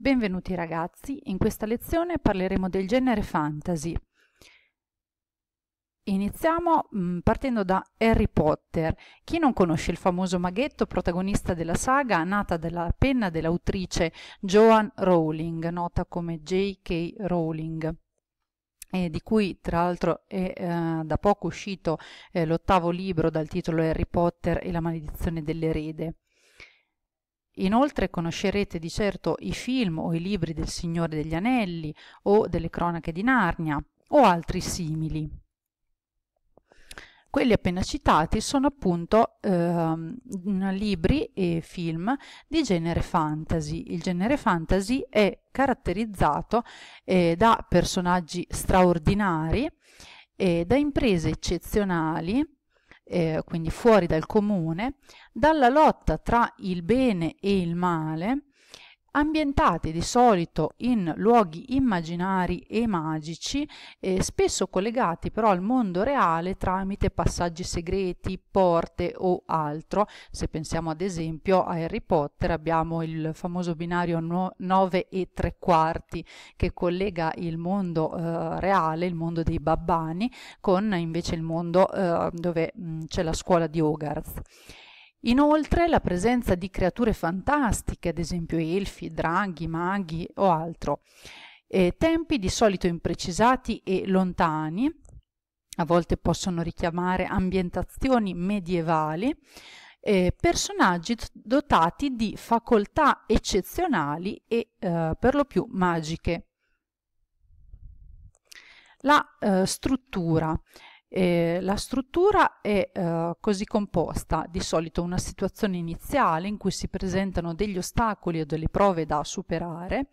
Benvenuti ragazzi, in questa lezione parleremo del genere fantasy. Iniziamo mh, mm, partendo da Harry Potter. Chi non conosce il famoso maghetto protagonista della saga nata dalla penna dell'autrice Joan Rowling, nota come J.K. Rowling? Eh, di cui tra l'altro è eh, da poco uscito eh, l'ottavo libro dal titolo Harry Potter e la maledizione dell'erede. Inoltre conoscerete di certo i film o i libri del Signore degli Anelli o delle Cronache di Narnia o altri simili. Quelli appena citati sono appunto eh, libri e film di genere fantasy. Il genere fantasy è caratterizzato eh, da personaggi straordinari, eh, da imprese eccezionali, eh, quindi fuori dal comune, dalla lotta tra il bene e il male, ambientati di solito in luoghi immaginari e magici, eh, spesso collegati però al mondo reale tramite passaggi segreti, porte o altro. Se pensiamo ad esempio a Harry Potter abbiamo il famoso binario 9 e 3 quarti che collega il mondo eh, reale, il mondo dei babbani, con invece il mondo eh, dove mm, c'è la scuola di Hogarth. Inoltre la presenza di creature fantastiche, ad esempio elfi, draghi, maghi o altro, eh, tempi di solito imprecisati e lontani, a volte possono richiamare ambientazioni medievali, eh, personaggi dotati di facoltà eccezionali e eh, per lo più magiche. La eh, struttura eh, la struttura è eh, così composta, di solito una situazione iniziale in cui si presentano degli ostacoli o delle prove da superare,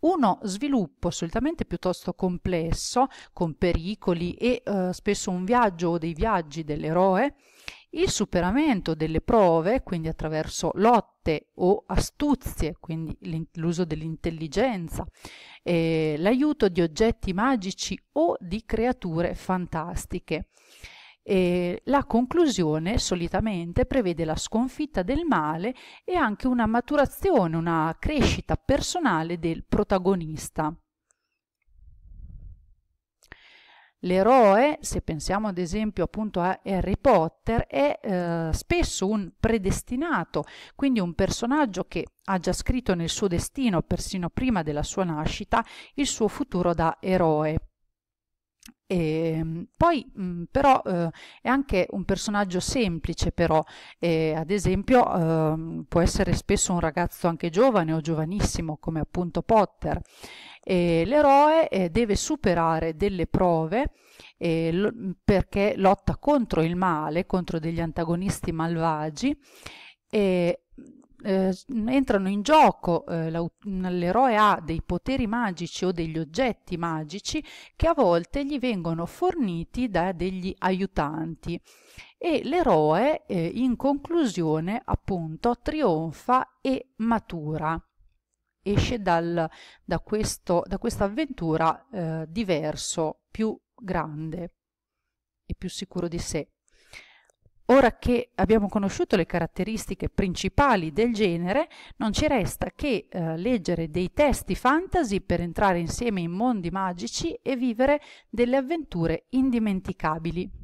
uno sviluppo solitamente piuttosto complesso, con pericoli e eh, spesso un viaggio o dei viaggi dell'eroe, il superamento delle prove, quindi attraverso lotte o astuzie, quindi l'uso dell'intelligenza, eh, l'aiuto di oggetti magici o di creature fantastiche. E la conclusione solitamente prevede la sconfitta del male e anche una maturazione, una crescita personale del protagonista. L'eroe, se pensiamo ad esempio appunto a Harry Potter, è eh, spesso un predestinato, quindi un personaggio che ha già scritto nel suo destino, persino prima della sua nascita, il suo futuro da eroe. E, ehm, poi mh, mm, però eh, è anche un personaggio semplice però, e, ad esempio eh, può essere spesso un ragazzo anche giovane o giovanissimo come appunto Potter l'eroe eh, deve superare delle prove eh, perché lotta contro il male, contro degli antagonisti malvagi eh, entrano in gioco, eh, l'eroe ha dei poteri magici o degli oggetti magici che a volte gli vengono forniti da degli aiutanti e l'eroe eh, in conclusione appunto trionfa e matura esce dal, da, questo, da questa avventura eh, diverso, più grande e più sicuro di sé. Ora che abbiamo conosciuto le caratteristiche principali del genere, non ci resta che eh, leggere dei testi fantasy per entrare insieme in mondi magici e vivere delle avventure indimenticabili.